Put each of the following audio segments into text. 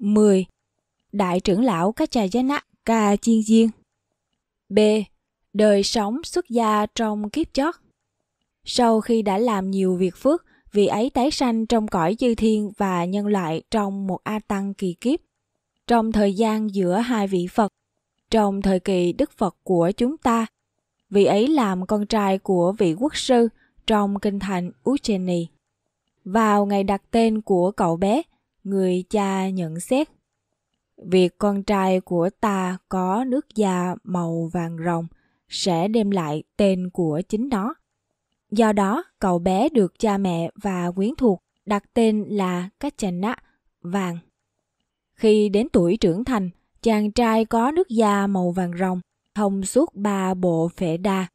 10. Đại trưởng lão các Kachayana Ka Chiên Diên B. Đời sống xuất gia trong kiếp chót Sau khi đã làm nhiều việc phước, vị ấy tái sanh trong cõi chư thiên và nhân loại trong một A Tăng kỳ kiếp. Trong thời gian giữa hai vị Phật, trong thời kỳ Đức Phật của chúng ta, vị ấy làm con trai của vị quốc sư trong kinh thành Ujjaini. Vào ngày đặt tên của cậu bé, người cha nhận xét việc con trai của ta có nước da màu vàng rồng sẽ đem lại tên của chính nó do đó cậu bé được cha mẹ và quyến thuộc đặt tên là Kachana vàng khi đến tuổi trưởng thành chàng trai có nước da màu vàng rồng thông suốt ba bộ phệ đa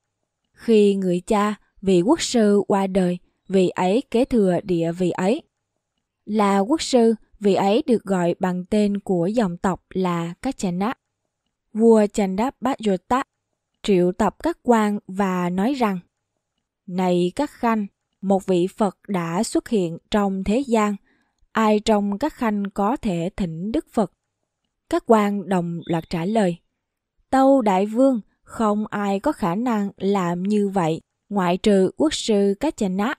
khi người cha vị quốc sư qua đời vị ấy kế thừa địa vị ấy là quốc sư Vị ấy được gọi bằng tên của dòng tộc là Kachanap. Vua Chandabhajota triệu tập các quan và nói rằng Này các khanh, một vị Phật đã xuất hiện trong thế gian. Ai trong các khanh có thể thỉnh Đức Phật? Các quan đồng loạt trả lời. Tâu Đại Vương, không ai có khả năng làm như vậy, ngoại trừ quốc sư Kachanap.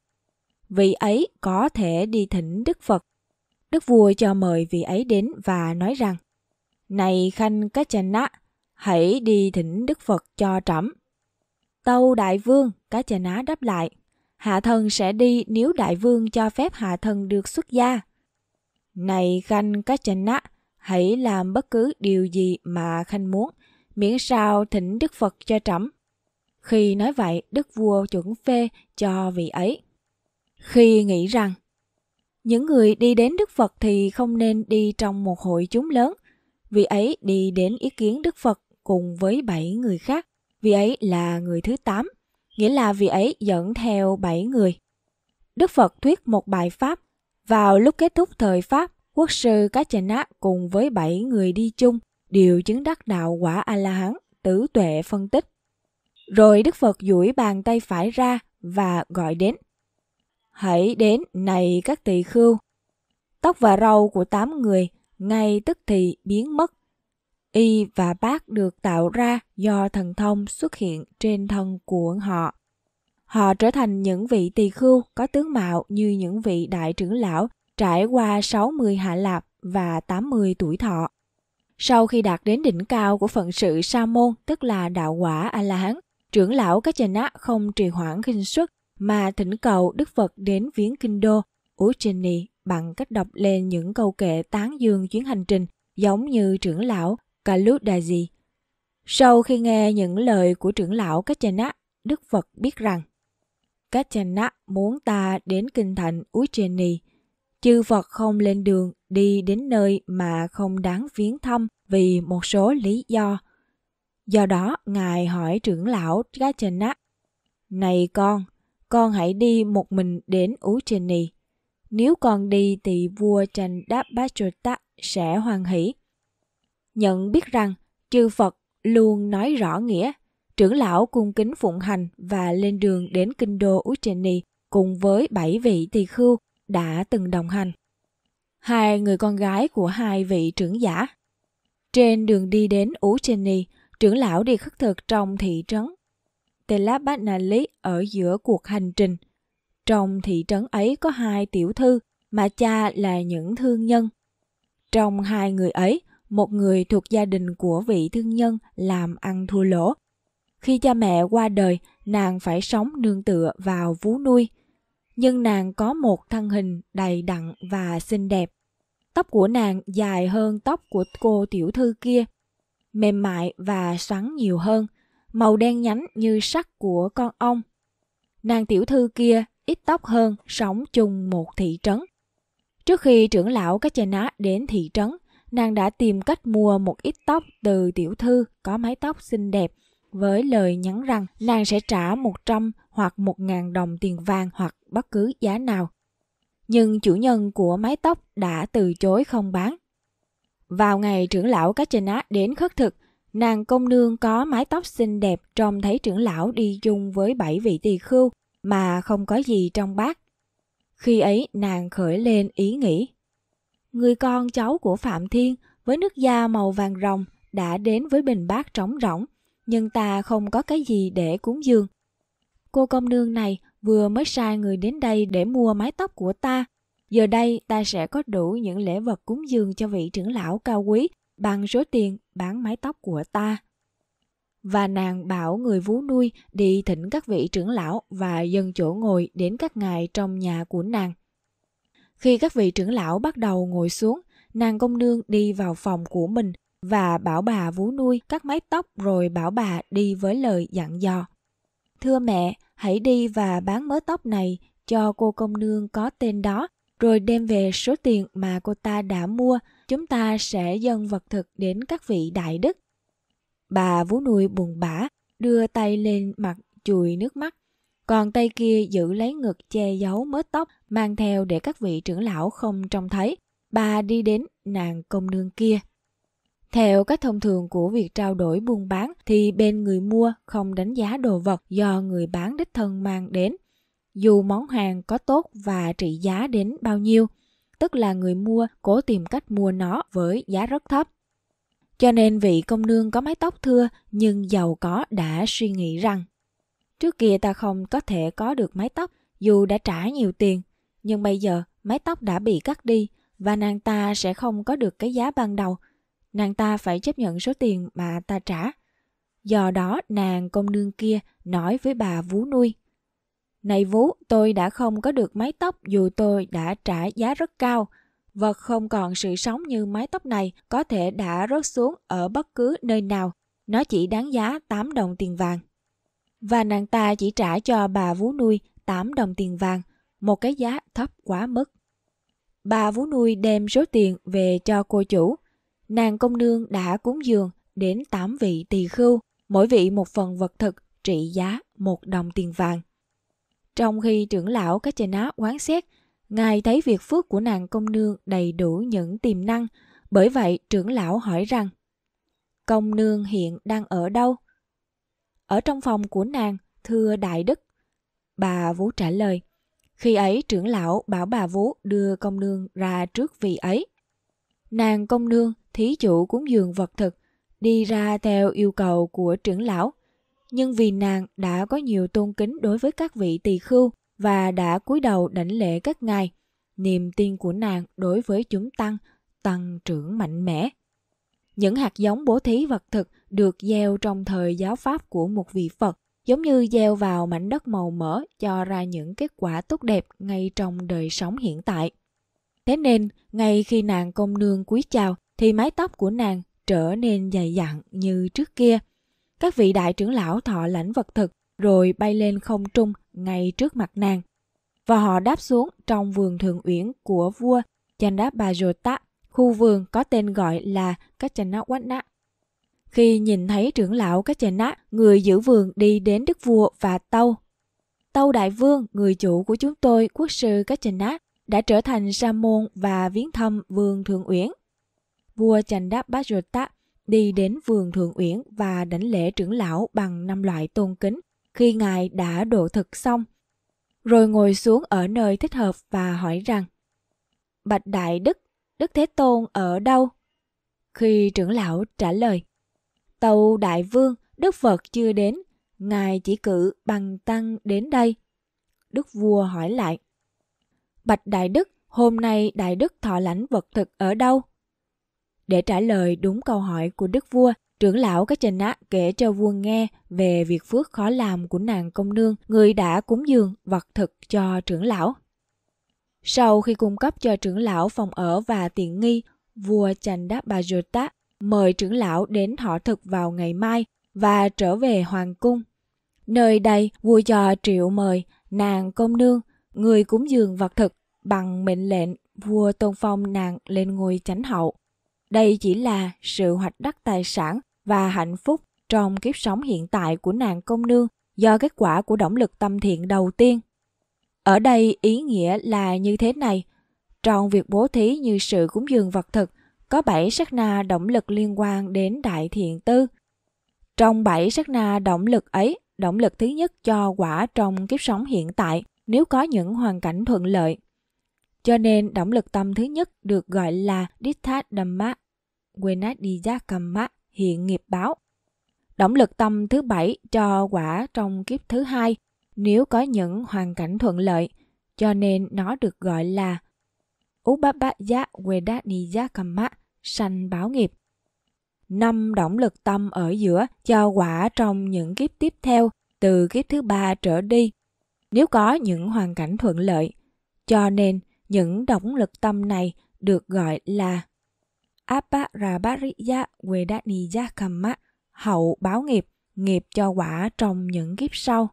Vị ấy có thể đi thỉnh Đức Phật Đức vua cho mời vị ấy đến và nói rằng Này Khanh Cá Chà Ná, hãy đi thỉnh Đức Phật cho trẫm. Tâu Đại Vương, Cá Chà Ná đáp lại Hạ thần sẽ đi nếu Đại Vương cho phép Hạ thần được xuất gia. Này Khanh Cá Chà Ná, hãy làm bất cứ điều gì mà Khanh muốn, miễn sao thỉnh Đức Phật cho trẫm. Khi nói vậy, Đức vua chuẩn phê cho vị ấy. Khi nghĩ rằng những người đi đến Đức Phật thì không nên đi trong một hội chúng lớn. Vì ấy đi đến ý kiến Đức Phật cùng với bảy người khác. Vì ấy là người thứ tám, nghĩa là vì ấy dẫn theo bảy người. Đức Phật thuyết một bài Pháp. Vào lúc kết thúc thời Pháp, quốc sư Cá Chà Nát cùng với bảy người đi chung đều chứng đắc đạo quả A-la-hán, tứ tuệ phân tích. Rồi Đức Phật duỗi bàn tay phải ra và gọi đến hãy đến này các tỳ khưu. Tóc và râu của tám người ngay tức thì biến mất. Y và bác được tạo ra do thần thông xuất hiện trên thân của họ. Họ trở thành những vị tỳ khưu có tướng mạo như những vị đại trưởng lão trải qua 60 hạ lạp và 80 tuổi thọ. Sau khi đạt đến đỉnh cao của phận sự sa môn, tức là đạo quả A-la-hán, trưởng lão các chà nát không trì hoãn khinh xuất mà thỉnh cầu Đức Phật đến viếng kinh đô Ujjaini bằng cách đọc lên những câu kệ tán dương chuyến hành trình giống như trưởng lão Kaludaji. Sau khi nghe những lời của trưởng lão Kachana, Đức Phật biết rằng Kachana muốn ta đến kinh thành Ujjaini. Chư Phật không lên đường đi đến nơi mà không đáng viếng thăm vì một số lý do. Do đó, Ngài hỏi trưởng lão Kachana, Này con, con hãy đi một mình đến Ucheni. Nếu con đi thì vua Chandapachotak sẽ hoan hỷ. Nhận biết rằng chư Phật luôn nói rõ nghĩa, trưởng lão cung kính phụng hành và lên đường đến kinh đô Ucheni cùng với bảy vị tỳ khưu đã từng đồng hành. Hai người con gái của hai vị trưởng giả. Trên đường đi đến Ucheni, trưởng lão đi khất thực trong thị trấn Telapatnali ở giữa cuộc hành trình. Trong thị trấn ấy có hai tiểu thư, mà cha là những thương nhân. Trong hai người ấy, một người thuộc gia đình của vị thương nhân làm ăn thua lỗ. Khi cha mẹ qua đời, nàng phải sống nương tựa vào vú nuôi. Nhưng nàng có một thân hình đầy đặn và xinh đẹp. Tóc của nàng dài hơn tóc của cô tiểu thư kia, mềm mại và xoắn nhiều hơn màu đen nhánh như sắc của con ong. Nàng tiểu thư kia ít tóc hơn sống chung một thị trấn. Trước khi trưởng lão các chè ná đến thị trấn, nàng đã tìm cách mua một ít tóc từ tiểu thư có mái tóc xinh đẹp với lời nhắn rằng nàng sẽ trả 100 hoặc 1.000 đồng tiền vàng hoặc bất cứ giá nào. Nhưng chủ nhân của mái tóc đã từ chối không bán. Vào ngày trưởng lão các chè á đến khất thực, Nàng công nương có mái tóc xinh đẹp trông thấy trưởng lão đi chung với bảy vị tỳ khưu mà không có gì trong bát. Khi ấy nàng khởi lên ý nghĩ. Người con cháu của Phạm Thiên với nước da màu vàng rồng đã đến với bình bát trống rỗng, nhưng ta không có cái gì để cúng dường. Cô công nương này vừa mới sai người đến đây để mua mái tóc của ta. Giờ đây ta sẽ có đủ những lễ vật cúng dường cho vị trưởng lão cao quý bằng số tiền bán mái tóc của ta. Và nàng bảo người vú nuôi đi thỉnh các vị trưởng lão và dân chỗ ngồi đến các ngài trong nhà của nàng. Khi các vị trưởng lão bắt đầu ngồi xuống, nàng công nương đi vào phòng của mình và bảo bà vú nuôi cắt mái tóc rồi bảo bà đi với lời dặn dò. Thưa mẹ, hãy đi và bán mớ tóc này cho cô công nương có tên đó, rồi đem về số tiền mà cô ta đã mua chúng ta sẽ dâng vật thực đến các vị đại đức. Bà vú nuôi buồn bã, đưa tay lên mặt chùi nước mắt, còn tay kia giữ lấy ngực che giấu mớ tóc mang theo để các vị trưởng lão không trông thấy. Bà đi đến nàng công nương kia. Theo các thông thường của việc trao đổi buôn bán thì bên người mua không đánh giá đồ vật do người bán đích thân mang đến, dù món hàng có tốt và trị giá đến bao nhiêu tức là người mua cố tìm cách mua nó với giá rất thấp. Cho nên vị công nương có mái tóc thưa nhưng giàu có đã suy nghĩ rằng trước kia ta không có thể có được mái tóc dù đã trả nhiều tiền, nhưng bây giờ mái tóc đã bị cắt đi và nàng ta sẽ không có được cái giá ban đầu. Nàng ta phải chấp nhận số tiền mà ta trả. Do đó nàng công nương kia nói với bà vú nuôi. Này Vú, tôi đã không có được mái tóc dù tôi đã trả giá rất cao. Vật không còn sự sống như mái tóc này có thể đã rớt xuống ở bất cứ nơi nào. Nó chỉ đáng giá 8 đồng tiền vàng. Và nàng ta chỉ trả cho bà Vú nuôi 8 đồng tiền vàng, một cái giá thấp quá mức. Bà Vú nuôi đem số tiền về cho cô chủ. Nàng công nương đã cúng dường đến 8 vị tỳ khưu, mỗi vị một phần vật thực trị giá 1 đồng tiền vàng. Trong khi trưởng lão các chê ná quán xét, Ngài thấy việc phước của nàng công nương đầy đủ những tiềm năng, bởi vậy trưởng lão hỏi rằng Công nương hiện đang ở đâu? Ở trong phòng của nàng, thưa đại đức. Bà vũ trả lời. Khi ấy trưởng lão bảo bà vũ đưa công nương ra trước vị ấy. Nàng công nương thí chủ cúng dường vật thực, đi ra theo yêu cầu của trưởng lão – nhưng vì nàng đã có nhiều tôn kính đối với các vị tỳ khưu và đã cúi đầu đảnh lễ các ngài, niềm tin của nàng đối với chúng tăng tăng trưởng mạnh mẽ. Những hạt giống bố thí vật thực được gieo trong thời giáo pháp của một vị Phật, giống như gieo vào mảnh đất màu mỡ cho ra những kết quả tốt đẹp ngay trong đời sống hiện tại. Thế nên, ngay khi nàng công nương cúi chào thì mái tóc của nàng trở nên dày dặn như trước kia – các vị đại trưởng lão thọ lãnh vật thực rồi bay lên không trung ngay trước mặt nàng. Và họ đáp xuống trong vườn thượng uyển của vua Chandabhajota, khu vườn có tên gọi là Kachanawatna. Khi nhìn thấy trưởng lão Kachana, người giữ vườn đi đến đức vua và tâu. Tâu đại vương, người chủ của chúng tôi, quốc sư Kachana, đã trở thành sa môn và viếng thăm vườn thượng uyển. Vua Chandabhajota đi đến vườn Thượng Uyển và đảnh lễ trưởng lão bằng năm loại tôn kính khi ngài đã độ thực xong, rồi ngồi xuống ở nơi thích hợp và hỏi rằng Bạch Đại Đức, Đức Thế Tôn ở đâu? Khi trưởng lão trả lời, Tàu Đại Vương, Đức Phật chưa đến, Ngài chỉ cử bằng tăng đến đây. Đức vua hỏi lại, Bạch Đại Đức, hôm nay Đại Đức thọ lãnh vật thực ở đâu? để trả lời đúng câu hỏi của đức vua. Trưởng lão các trình á kể cho vua nghe về việc phước khó làm của nàng công nương, người đã cúng dường vật thực cho trưởng lão. Sau khi cung cấp cho trưởng lão phòng ở và tiện nghi, vua chành đáp bà Bajota mời trưởng lão đến thọ thực vào ngày mai và trở về hoàng cung. Nơi đây, vua cho triệu mời nàng công nương, người cúng dường vật thực bằng mệnh lệnh vua tôn phong nàng lên ngôi chánh hậu. Đây chỉ là sự hoạch đắc tài sản và hạnh phúc trong kiếp sống hiện tại của nàng công nương do kết quả của động lực tâm thiện đầu tiên. Ở đây ý nghĩa là như thế này. Trong việc bố thí như sự cúng dường vật thực, có bảy sát na động lực liên quan đến đại thiện tư. Trong bảy sát na động lực ấy, động lực thứ nhất cho quả trong kiếp sống hiện tại nếu có những hoàn cảnh thuận lợi. Cho nên động lực tâm thứ nhất được gọi là Dittha Dhamma Venadiyakamma hiện nghiệp báo. Động lực tâm thứ bảy cho quả trong kiếp thứ hai nếu có những hoàn cảnh thuận lợi, cho nên nó được gọi là Upapaya Vedaniyakamma sanh báo nghiệp. Năm động lực tâm ở giữa cho quả trong những kiếp tiếp theo từ kiếp thứ ba trở đi nếu có những hoàn cảnh thuận lợi. Cho nên những động lực tâm này được gọi là Aparabariya Vedaniya hậu báo nghiệp, nghiệp cho quả trong những kiếp sau.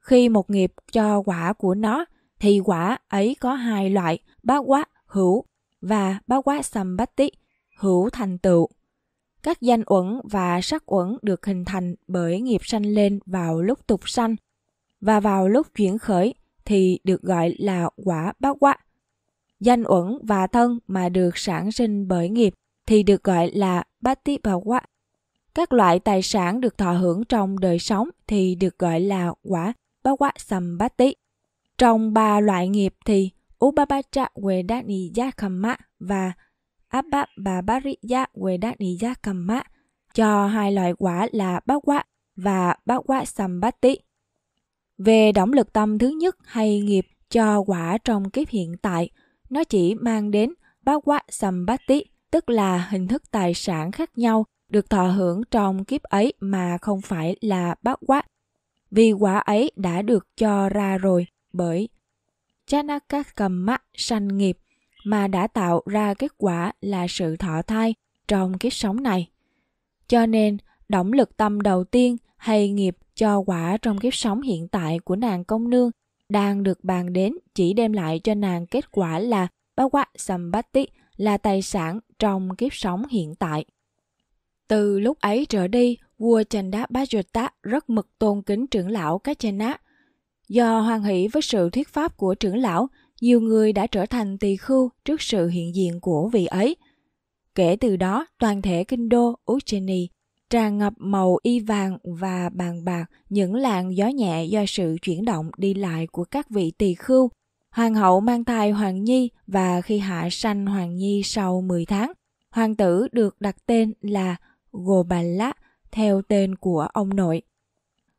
Khi một nghiệp cho quả của nó, thì quả ấy có hai loại, bá quá hữu và bá quá sambatti, hữu thành tựu. Các danh uẩn và sắc uẩn được hình thành bởi nghiệp sanh lên vào lúc tục sanh, và vào lúc chuyển khởi thì được gọi là quả bát quá danh uẩn và thân mà được sản sinh bởi nghiệp thì được gọi là Patibhawa. Các loại tài sản được thọ hưởng trong đời sống thì được gọi là quả Bhawa Sampatti. Trong ba loại nghiệp thì Upabacha Vedaniyakamma và Abhababariya Vedaniyakamma cho hai loại quả là Bhawa và Bhawa Sampatti. Về động lực tâm thứ nhất hay nghiệp cho quả trong kiếp hiện tại – nó chỉ mang đến Bhagwa Sambatti, tức là hình thức tài sản khác nhau được thọ hưởng trong kiếp ấy mà không phải là bát quát, Vì quả ấy đã được cho ra rồi bởi Chanaka mắt sanh nghiệp mà đã tạo ra kết quả là sự thọ thai trong kiếp sống này. Cho nên, động lực tâm đầu tiên hay nghiệp cho quả trong kiếp sống hiện tại của nàng công nương đang được bàn đến chỉ đem lại cho nàng kết quả là bao quát Sambatti là tài sản trong kiếp sống hiện tại. Từ lúc ấy trở đi, vua Chanda Bajota rất mực tôn kính trưởng lão Kachana. Do hoan hỷ với sự thuyết pháp của trưởng lão, nhiều người đã trở thành tỳ khưu trước sự hiện diện của vị ấy. Kể từ đó, toàn thể kinh đô Ujjaini tràn ngập màu y vàng và bàn bạc những làn gió nhẹ do sự chuyển động đi lại của các vị tỳ khưu. Hoàng hậu mang thai Hoàng Nhi và khi hạ sanh Hoàng Nhi sau 10 tháng, hoàng tử được đặt tên là Gồ theo tên của ông nội.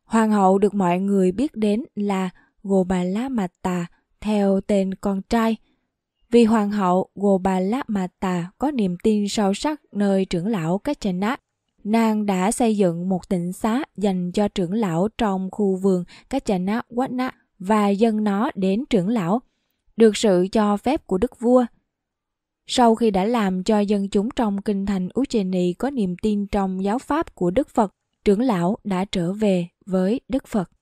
Hoàng hậu được mọi người biết đến là Gồ Mata, theo tên con trai. Vì hoàng hậu Gồ Mata có niềm tin sâu sắc nơi trưởng lão Kachana Nàng đã xây dựng một tịnh xá dành cho trưởng lão trong khu vườn Kachana Watna và dân nó đến trưởng lão, được sự cho phép của đức vua. Sau khi đã làm cho dân chúng trong kinh thành Ujjaini có niềm tin trong giáo pháp của Đức Phật, trưởng lão đã trở về với Đức Phật.